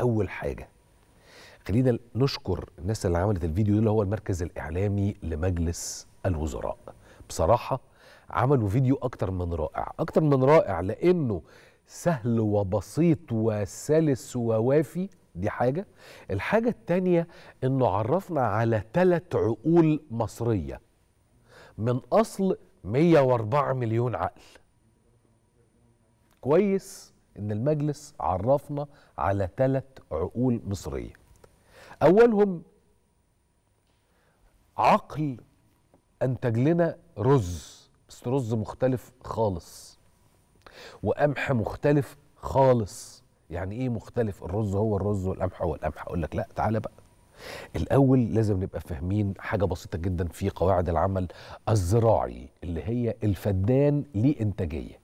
اول حاجه خلينا نشكر الناس اللي عملت الفيديو ده اللي هو المركز الاعلامي لمجلس الوزراء بصراحه عملوا فيديو اكتر من رائع اكتر من رائع لانه سهل وبسيط وسلس ووافي دي حاجة الحاجة التانية انه عرفنا على تلت عقول مصرية من اصل 104 مليون عقل كويس ان المجلس عرفنا على ثلاث عقول مصريه اولهم عقل انتج لنا رز بس رز مختلف خالص وقمح مختلف خالص يعني ايه مختلف الرز هو الرز والقمح هو القمح اقول لك لا تعالى بقى الاول لازم نبقى فاهمين حاجه بسيطه جدا في قواعد العمل الزراعي اللي هي الفدان ليه انتاجيه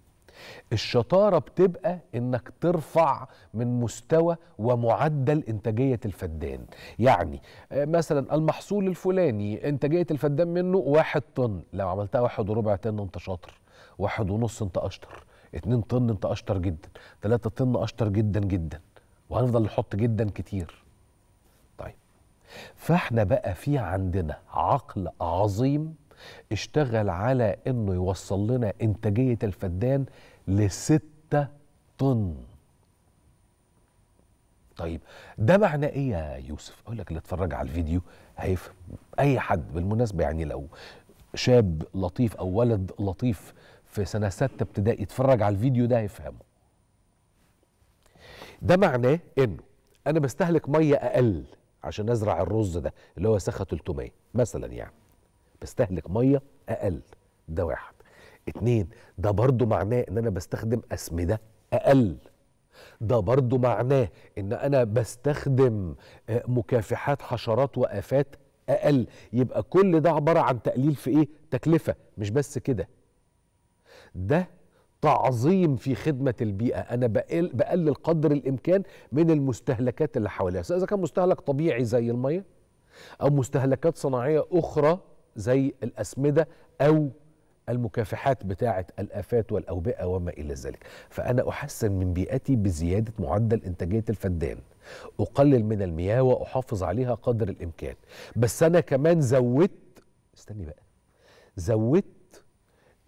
الشطاره بتبقى انك ترفع من مستوى ومعدل انتاجيه الفدان يعني آه، مثلا المحصول الفلاني انتاجيه الفدان منه واحد طن لو عملتها واحد وربع طن انت شاطر واحد ونص انت اشطر اتنين طن انت اشطر جدا تلاتة طن اشطر جدا جدا وهنفضل نحط جدا كتير طيب فاحنا بقى في عندنا عقل عظيم اشتغل على انه يوصل لنا انتاجيه الفدان لستة طن طيب ده معناه ايه يا يوسف اقول لك اللي اتفرج على الفيديو هيفهم اي حد بالمناسبه يعني لو شاب لطيف او ولد لطيف في سنه سته ابتدائي يتفرج على الفيديو ده هيفهمه ده معناه انه انا بستهلك ميه اقل عشان ازرع الرز ده اللي هو سخه 300 مثلا يعني بستهلك ميه اقل ده واحد اتنين ده برضو معناه ان انا بستخدم اسمده اقل ده برضو معناه ان انا بستخدم آه، مكافحات حشرات وافات اقل يبقى كل ده عباره عن تقليل في ايه تكلفه مش بس كده ده تعظيم في خدمة البيئة أنا بقل بقلل قدر الإمكان من المستهلكات اللي حواليها سواء إذا كان مستهلك طبيعي زي المية أو مستهلكات صناعية أخرى زي الأسمدة أو المكافحات بتاعة الآفات والأوبئة وما إلى ذلك فأنا أحسن من بيئتي بزيادة معدل إنتاجية الفدان أقلل من المياه وأحافظ عليها قدر الإمكان بس أنا كمان زودت استني بقى زودت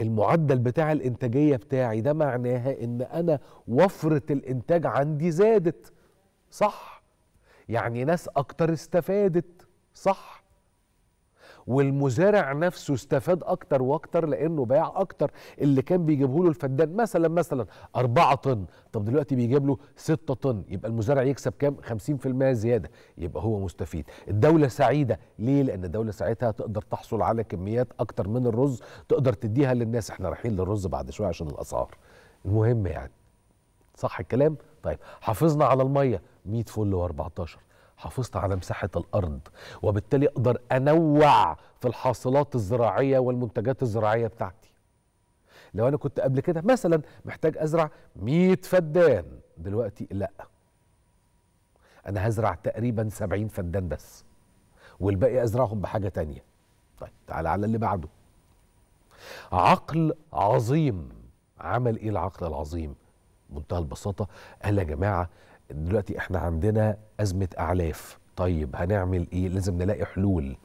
المعدل بتاع الإنتاجية بتاعي ده معناها إن أنا وفرة الإنتاج عندي زادت صح يعني ناس أكتر استفادت صح والمزارع نفسه استفاد اكتر واكتر لانه باع اكتر اللي كان بيجيبه له الفدان مثلا مثلا 4 طن طب دلوقتي بيجيب له 6 طن يبقى المزارع يكسب كام 50% زياده يبقى هو مستفيد الدوله سعيده ليه لان الدوله ساعتها تقدر تحصل على كميات اكتر من الرز تقدر تديها للناس احنا رايحين للرز بعد شويه عشان الاسعار المهم يعني صح الكلام طيب حافظنا على الميه 100 فل و14 حافظت على مساحة الأرض وبالتالي أقدر أنوع في الحاصلات الزراعية والمنتجات الزراعية بتاعتي لو أنا كنت قبل كده مثلا محتاج أزرع 100 فدان دلوقتي لأ أنا هزرع تقريبا 70 فدان بس والباقي أزرعهم بحاجة تانية طيب تعال على اللي بعده عقل عظيم عمل إيه العقل العظيم؟ بمنتهى البساطة قال يا جماعة دلوقتي احنا عندنا ازمه اعلاف طيب هنعمل ايه لازم نلاقي حلول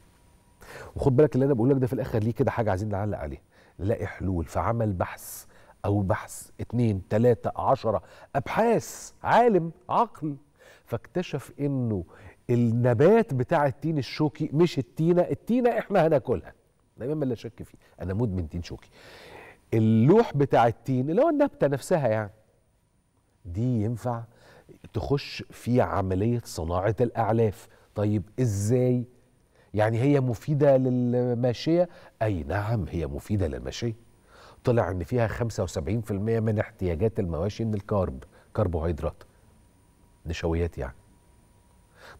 وخد بالك اللي انا بقول لك ده في الاخر ليه كده حاجه عايزين نعلق عليه نلاقي حلول فعمل بحث او بحث اتنين تلاتة عشرة ابحاث عالم عقل فاكتشف انه النبات بتاع التين الشوكي مش التينه التينه احنا هناكلها دايما لا شك فيه انا مدمن تين شوكي اللوح بتاع التين اللي هو النبته نفسها يعني دي ينفع تخش في عملية صناعة الأعلاف طيب إزاي؟ يعني هي مفيدة للماشية؟ أي نعم هي مفيدة للماشية طلع إن فيها 75% من احتياجات المواشي من الكارب كربوهيدرات نشويات يعني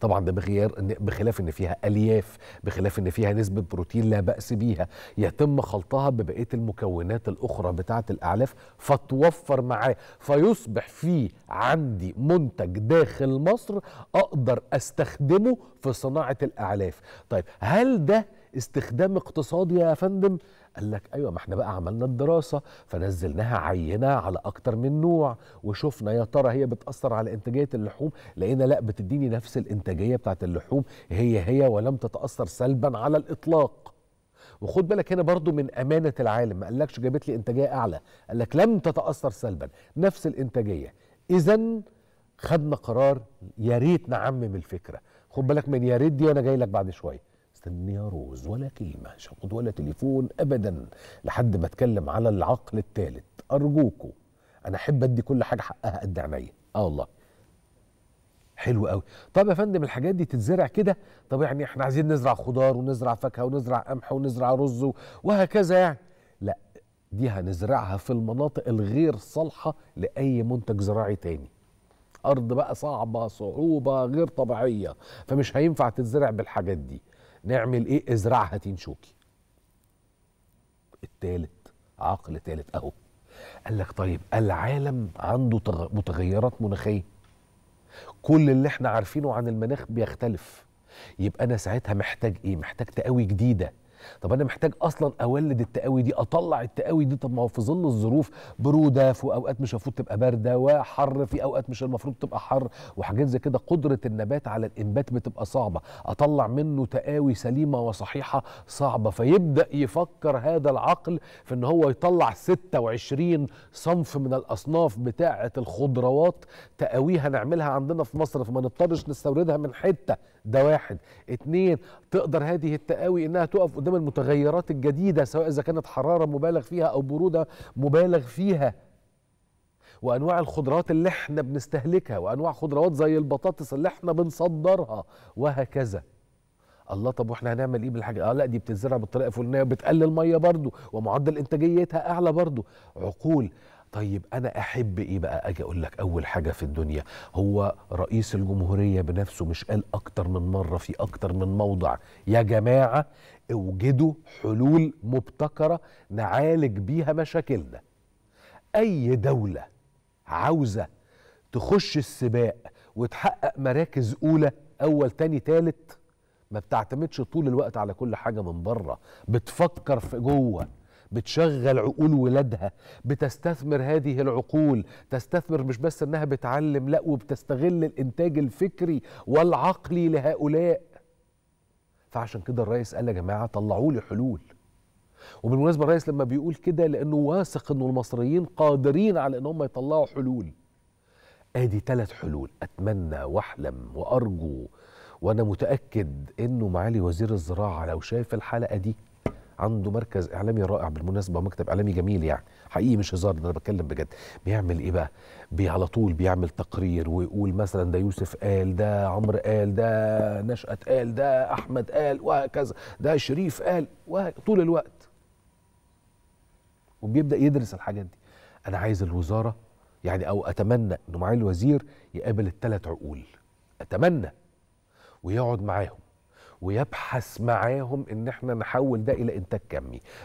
طبعا ده بغير بخلاف ان فيها الياف بخلاف ان فيها نسبه بروتين لا باس بيها يتم خلطها ببقيه المكونات الاخرى بتاعه الاعلاف فتوفر معاه فيصبح في عندي منتج داخل مصر اقدر استخدمه في صناعه الاعلاف طيب هل ده استخدام اقتصادي يا فندم قال لك ايوه ما احنا بقى عملنا الدراسه فنزلناها عينه على اكتر من نوع وشفنا يا ترى هي بتاثر على انتاجيه اللحوم لقينا لا بتديني نفس الانتاجيه بتاعت اللحوم هي هي ولم تتاثر سلبا على الاطلاق وخد بالك هنا برضو من امانه العالم ما قالكش جابت لي انتاجيه اعلى قال لك لم تتاثر سلبا نفس الانتاجيه اذا خدنا قرار يا ريت نعمم الفكره خد بالك من يا ريت دي وانا جاي لك بعد شويه يا روز ولا كلمه مش هاخد ولا تليفون ابدا لحد ما اتكلم على العقل الثالث ارجوكوا انا احب ادي كل حاجه حقها قد عينيا اه والله حلو قوي طب يا فندم الحاجات دي تتزرع كده طب يعني احنا عايزين نزرع خضار ونزرع فاكهه ونزرع قمح ونزرع رز وهكذا يعني لا دي هنزرعها في المناطق الغير صالحه لاي منتج زراعي تاني ارض بقى صعبه صعوبه غير طبيعيه فمش هينفع تتزرع بالحاجات دي نعمل ايه ازرعها تنشوكي التالت عقل تالت اهو قال لك طيب العالم عنده متغيرات مناخيه كل اللي احنا عارفينه عن المناخ بيختلف يبقى انا ساعتها محتاج ايه محتاج تقوي جديده طب انا محتاج اصلا اولد التقاوي دي اطلع التقاوي دي طب ما هو في ظل الظروف بروده في اوقات مش المفروض تبقى بارده وحر في اوقات مش المفروض تبقى حر وحاجات زي كده قدره النبات على الانبات بتبقى صعبه اطلع منه تقاوي سليمه وصحيحه صعبه فيبدا يفكر هذا العقل في ان هو يطلع 26 صنف من الاصناف بتاعه الخضروات تقاويها نعملها عندنا في مصر فما نضطرش نستوردها من حته ده واحد اتنين تقدر هذه التقاوي انها تقف قدام دايما المتغيرات الجديده سواء اذا كانت حراره مبالغ فيها او بروده مبالغ فيها وانواع الخضروات اللي احنا بنستهلكها وانواع خضروات زي البطاطس اللي احنا بنصدرها وهكذا الله طب واحنا هنعمل ايه بالحاجه اه لا دي بتتزرع بالطريقه الفلانيه وبتقلل ميه برضه ومعدل انتاجيتها اعلى برضه عقول طيب انا احب ايه بقى اجي اقول لك اول حاجه في الدنيا هو رئيس الجمهوريه بنفسه مش قال اكتر من مره في اكتر من موضع يا جماعه اوجدوا حلول مبتكره نعالج بيها مشاكلنا اي دوله عاوزه تخش السباق وتحقق مراكز اولى اول تاني تالت ما بتعتمدش طول الوقت على كل حاجه من بره بتفكر في جوه بتشغل عقول ولادها بتستثمر هذه العقول تستثمر مش بس انها بتعلم لا وبتستغل الانتاج الفكري والعقلي لهؤلاء فعشان كده الرئيس قال يا جماعه طلعوا لي حلول وبالمناسبه الرئيس لما بيقول كده لانه واثق انه المصريين قادرين على ان هم يطلعوا حلول ادي ثلاث حلول اتمنى واحلم وارجو وانا متاكد انه معالي وزير الزراعه لو شايف الحلقه دي عنده مركز اعلامي رائع بالمناسبه ومكتب اعلامي جميل يعني حقيقي مش هزار ده انا بتكلم بجد بيعمل ايه بقى بي على طول بيعمل تقرير ويقول مثلا ده يوسف قال ده عمرو قال ده نشأت قال ده احمد قال وهكذا ده شريف قال طول الوقت وبيبدا يدرس الحاجات دي انا عايز الوزاره يعني او اتمنى انه معالي الوزير يقابل الثلاث عقول اتمنى ويقعد معاهم ويبحث معاهم ان احنا نحول ده الى انتاج كمي